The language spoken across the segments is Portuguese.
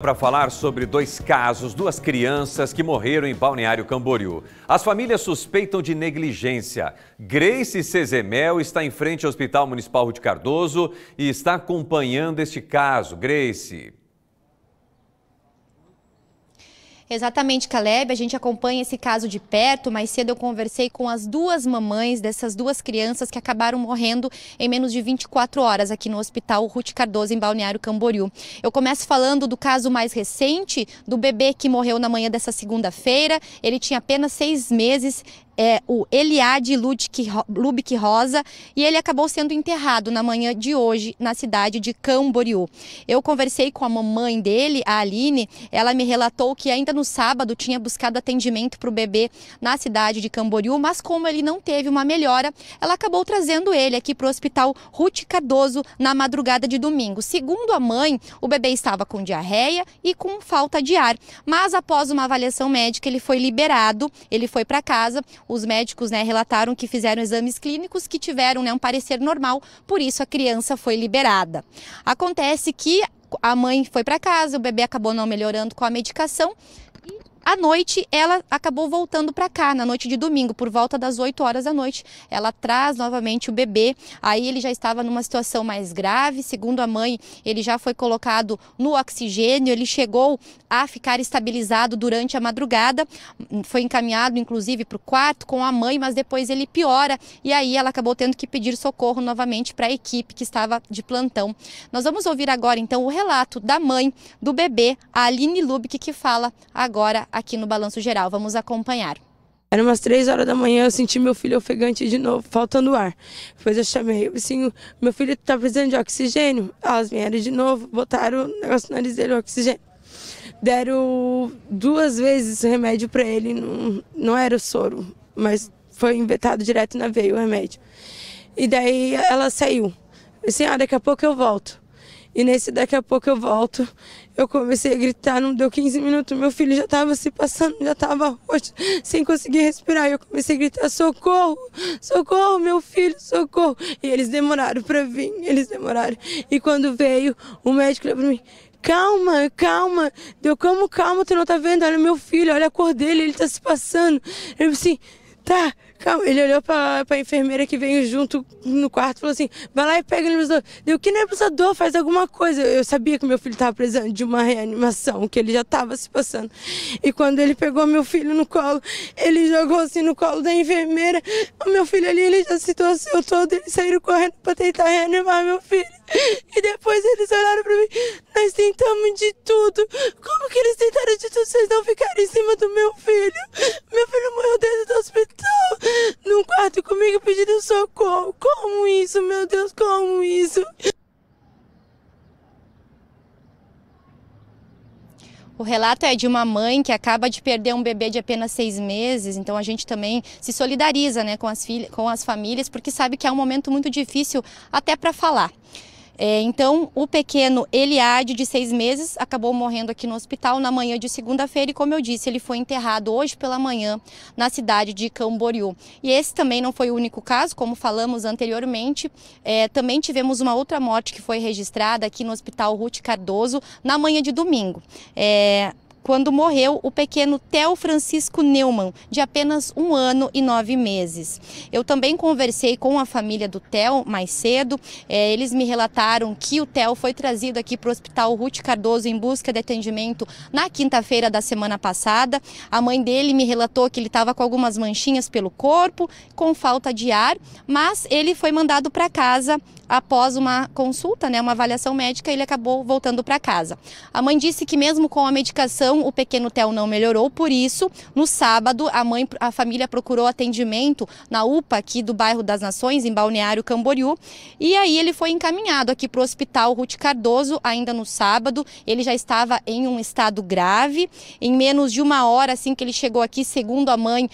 Para falar sobre dois casos, duas crianças que morreram em Balneário Camboriú. As famílias suspeitam de negligência. Grace Cezemel está em frente ao Hospital Municipal de Cardoso e está acompanhando este caso. Grace. Exatamente, Caleb. A gente acompanha esse caso de perto. Mais cedo eu conversei com as duas mamães dessas duas crianças que acabaram morrendo em menos de 24 horas aqui no Hospital Ruth Cardoso, em Balneário Camboriú. Eu começo falando do caso mais recente, do bebê que morreu na manhã dessa segunda-feira. Ele tinha apenas seis meses, é, o Eliade Lubick Rosa e ele acabou sendo enterrado na manhã de hoje na cidade de Camboriú. Eu conversei com a mamãe dele, a Aline, ela me relatou que ainda no sábado tinha buscado atendimento para o bebê na cidade de Camboriú, mas como ele não teve uma melhora, ela acabou trazendo ele aqui para o hospital Ruth Cardoso na madrugada de domingo. Segundo a mãe, o bebê estava com diarreia e com falta de ar, mas após uma avaliação médica ele foi liberado, ele foi para casa os médicos né, relataram que fizeram exames clínicos que tiveram né, um parecer normal, por isso a criança foi liberada. Acontece que a mãe foi para casa, o bebê acabou não melhorando com a medicação à noite ela acabou voltando para cá, na noite de domingo, por volta das 8 horas da noite. Ela traz novamente o bebê, aí ele já estava numa situação mais grave, segundo a mãe, ele já foi colocado no oxigênio, ele chegou a ficar estabilizado durante a madrugada, foi encaminhado inclusive para o quarto com a mãe, mas depois ele piora e aí ela acabou tendo que pedir socorro novamente para a equipe que estava de plantão. Nós vamos ouvir agora então o relato da mãe do bebê, a Aline Lubke, que fala agora aqui no Balanço Geral. Vamos acompanhar. Era umas três horas da manhã, eu senti meu filho ofegante de novo, faltando ar. Depois eu chamei, assim, meu filho tá precisando de oxigênio. Elas vieram de novo, botaram o negócio no nariz dele, o oxigênio. Deram duas vezes o remédio para ele, não, não era soro, mas foi invetado direto na veia o remédio. E daí ela saiu. Eu disse, assim, ah, daqui a pouco eu volto. E nesse daqui a pouco eu volto, eu comecei a gritar, não deu 15 minutos, meu filho já estava se passando, já estava roxo, sem conseguir respirar. Eu comecei a gritar: socorro, socorro, meu filho, socorro. E eles demoraram para vir, eles demoraram. E quando veio, o médico falou para mim: calma, calma. Deu como calma, tu não tá vendo? Olha meu filho, olha a cor dele, ele tá se passando. Eu assim, tá. Calma. Ele olhou pra, pra enfermeira que veio junto no quarto e falou assim: vai lá e pega o nebulizador. Deu que nebulizador, faz alguma coisa. Eu sabia que meu filho estava precisando de uma reanimação, que ele já estava se passando. E quando ele pegou meu filho no colo, ele jogou assim no colo da enfermeira. O meu filho ali, ele já se torceu todo, eles saíram correndo para tentar reanimar meu filho. E depois eles olharam para mim: nós tentamos de tudo. Como que eles tentaram de tudo? Vocês não ficaram O relato é de uma mãe que acaba de perder um bebê de apenas seis meses, então a gente também se solidariza né, com, as com as famílias, porque sabe que é um momento muito difícil até para falar. É, então, o pequeno Eliade, de seis meses, acabou morrendo aqui no hospital na manhã de segunda-feira e, como eu disse, ele foi enterrado hoje pela manhã na cidade de Camboriú. E esse também não foi o único caso, como falamos anteriormente, é, também tivemos uma outra morte que foi registrada aqui no Hospital Ruth Cardoso na manhã de domingo. É, quando morreu o pequeno Theo Francisco Neumann, de apenas um ano e nove meses. Eu também conversei com a família do Theo mais cedo. É, eles me relataram que o Theo foi trazido aqui para o Hospital Ruth Cardoso em busca de atendimento na quinta-feira da semana passada. A mãe dele me relatou que ele estava com algumas manchinhas pelo corpo, com falta de ar, mas ele foi mandado para casa após uma consulta, né, uma avaliação médica, ele acabou voltando para casa. A mãe disse que mesmo com a medicação, o pequeno Theo não melhorou, por isso, no sábado, a mãe, a família procurou atendimento na UPA aqui do bairro das Nações, em Balneário Camboriú, e aí ele foi encaminhado aqui para o Hospital Ruth Cardoso, ainda no sábado, ele já estava em um estado grave, em menos de uma hora assim que ele chegou aqui, segundo a mãe,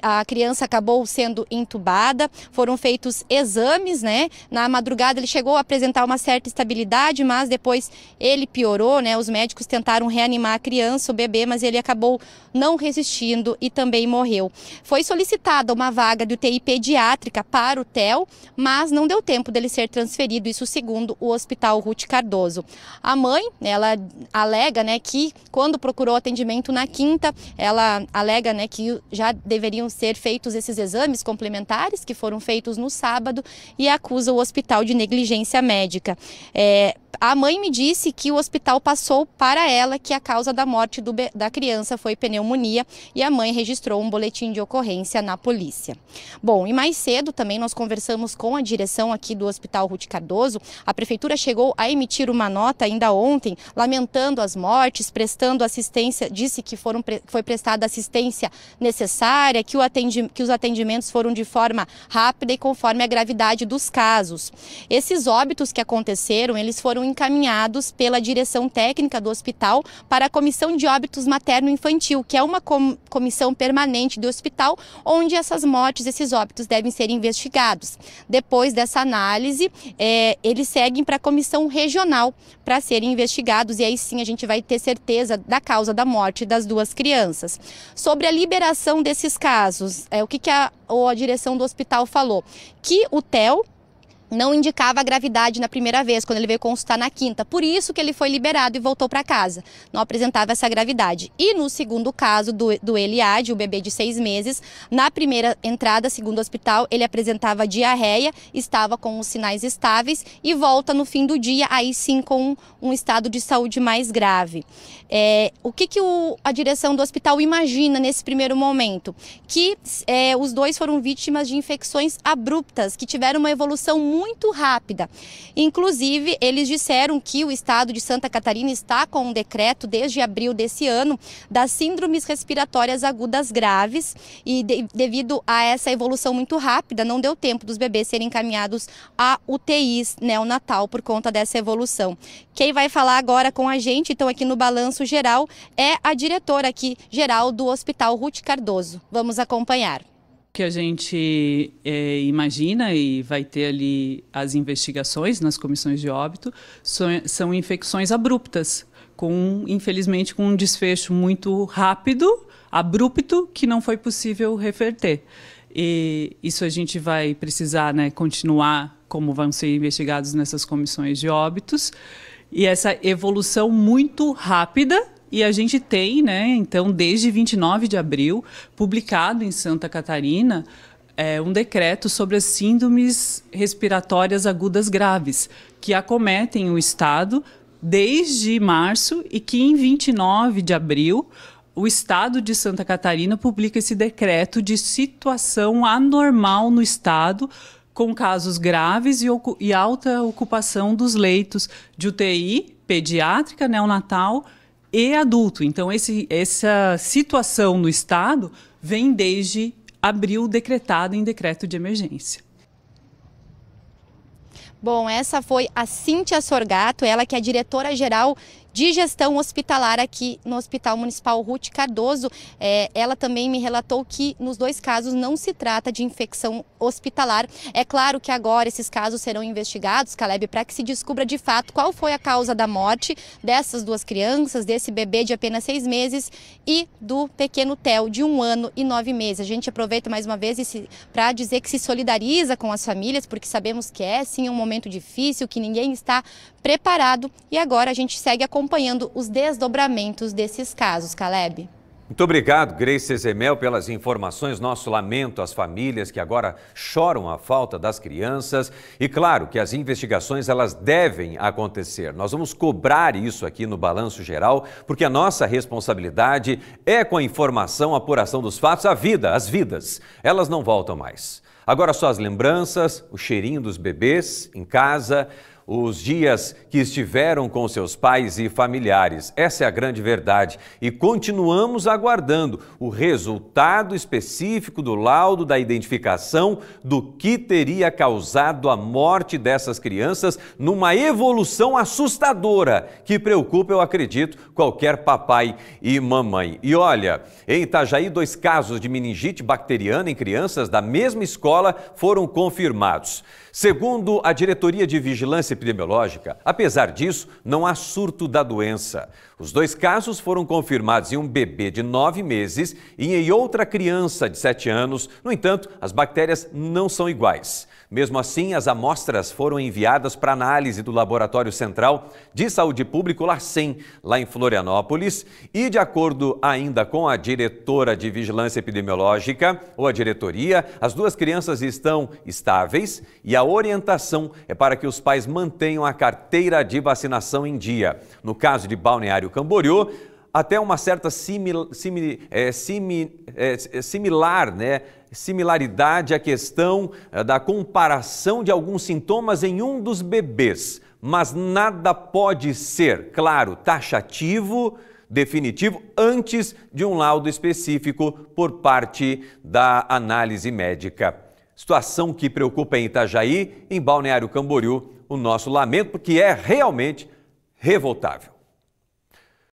a criança acabou sendo entubada, foram feitos exames, né, na madrugada madrugada ele chegou a apresentar uma certa estabilidade, mas depois ele piorou, né? Os médicos tentaram reanimar a criança, o bebê, mas ele acabou não resistindo e também morreu. Foi solicitada uma vaga de UTI pediátrica para o TEL, mas não deu tempo dele ser transferido, isso segundo o Hospital Ruth Cardoso. A mãe, ela alega, né, que quando procurou atendimento na quinta, ela alega, né, que já deveriam ser feitos esses exames complementares que foram feitos no sábado e acusa o hospital de Negligência Médica. É, a mãe me disse que o hospital passou para ela que a causa da morte do, da criança foi pneumonia e a mãe registrou um boletim de ocorrência na polícia. Bom, e mais cedo também nós conversamos com a direção aqui do Hospital Ruth Cardoso. A prefeitura chegou a emitir uma nota ainda ontem, lamentando as mortes, prestando assistência, disse que foram, foi prestada assistência necessária, que, o atendi, que os atendimentos foram de forma rápida e conforme a gravidade dos casos. Esses óbitos que aconteceram, eles foram encaminhados pela direção técnica do hospital para a Comissão de Óbitos Materno-Infantil, que é uma comissão permanente do hospital, onde essas mortes, esses óbitos devem ser investigados. Depois dessa análise, é, eles seguem para a comissão regional para serem investigados e aí sim a gente vai ter certeza da causa da morte das duas crianças. Sobre a liberação desses casos, é, o que, que a, ou a direção do hospital falou? Que o TEL, não indicava a gravidade na primeira vez, quando ele veio consultar na quinta. Por isso que ele foi liberado e voltou para casa. Não apresentava essa gravidade. E no segundo caso do, do Eliade, o bebê de seis meses, na primeira entrada, segundo o hospital, ele apresentava diarreia, estava com os sinais estáveis e volta no fim do dia, aí sim com um, um estado de saúde mais grave. É, o que, que o, a direção do hospital imagina nesse primeiro momento? Que é, os dois foram vítimas de infecções abruptas, que tiveram uma evolução muito muito rápida. Inclusive, eles disseram que o estado de Santa Catarina está com um decreto desde abril desse ano das síndromes respiratórias agudas graves e de, devido a essa evolução muito rápida, não deu tempo dos bebês serem encaminhados a UTIs neonatal por conta dessa evolução. Quem vai falar agora com a gente, então aqui no balanço geral, é a diretora aqui geral do Hospital Ruth Cardoso. Vamos acompanhar que a gente é, imagina e vai ter ali as investigações nas comissões de óbito são, são infecções abruptas, com infelizmente com um desfecho muito rápido, abrupto, que não foi possível reverter. E isso a gente vai precisar né, continuar como vão ser investigados nessas comissões de óbitos. E essa evolução muito rápida e a gente tem, né, então, desde 29 de abril, publicado em Santa Catarina, é, um decreto sobre as síndromes respiratórias agudas graves, que acometem o Estado desde março e que em 29 de abril o Estado de Santa Catarina publica esse decreto de situação anormal no Estado, com casos graves e, e alta ocupação dos leitos de UTI, pediátrica, neonatal né, e adulto. Então, esse, essa situação no Estado vem desde abril, decretada em decreto de emergência. Bom, essa foi a Cíntia Sorgato, ela que é diretora-geral de gestão hospitalar aqui no Hospital Municipal Ruth Cardoso. É, ela também me relatou que nos dois casos não se trata de infecção hospitalar. É claro que agora esses casos serão investigados, Caleb, para que se descubra de fato qual foi a causa da morte dessas duas crianças, desse bebê de apenas seis meses e do pequeno Theo, de um ano e nove meses. A gente aproveita mais uma vez para dizer que se solidariza com as famílias, porque sabemos que é sim um momento difícil, que ninguém está preparado. E agora a gente segue acompanhando os desdobramentos desses casos, Caleb. Muito obrigado, Grace Ezemel, pelas informações. Nosso lamento às famílias que agora choram a falta das crianças. E claro que as investigações elas devem acontecer. Nós vamos cobrar isso aqui no Balanço Geral, porque a nossa responsabilidade é com a informação, a apuração dos fatos, a vida, as vidas. Elas não voltam mais. Agora só as lembranças, o cheirinho dos bebês em casa os dias que estiveram com seus pais e familiares. Essa é a grande verdade. E continuamos aguardando o resultado específico do laudo da identificação do que teria causado a morte dessas crianças numa evolução assustadora que preocupa, eu acredito, qualquer papai e mamãe. E olha, em Itajaí, dois casos de meningite bacteriana em crianças da mesma escola foram confirmados. Segundo a Diretoria de Vigilância Epidemiológica, apesar disso, não há surto da doença. Os dois casos foram confirmados em um bebê de nove meses e em outra criança de sete anos. No entanto, as bactérias não são iguais. Mesmo assim, as amostras foram enviadas para análise do Laboratório Central de Saúde Pública, LACEN, lá em Florianópolis. E, de acordo ainda com a diretora de Vigilância Epidemiológica, ou a diretoria, as duas crianças estão estáveis e a a orientação é para que os pais mantenham a carteira de vacinação em dia. No caso de Balneário Camboriú, até uma certa simil, simil, é, simil, é, similar, né? similaridade à questão é, da comparação de alguns sintomas em um dos bebês, mas nada pode ser, claro, taxativo, definitivo, antes de um laudo específico por parte da análise médica. Situação que preocupa em Itajaí, em Balneário Camboriú, o nosso lamento, porque é realmente revoltável.